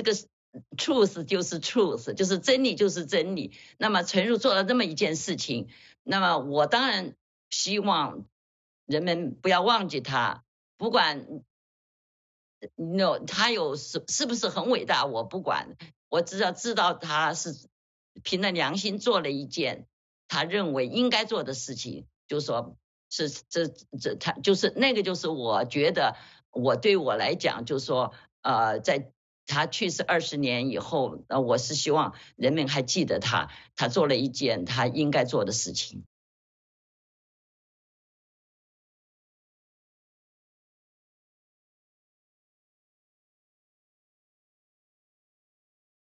这个 truth 就是 truth，就是真理就是真理。那么陈如做了这么一件事情，那么我当然希望人们不要忘记他。不管 no 他有是是不是很伟大，我不管，我只要知道他是凭着良心做了一件他认为应该做的事情。就说，是这这他就是那个就是我觉得我对我来讲就说呃在。他去世二十年以后，呃，我是希望人们还记得他，他做了一件他应该做的事情。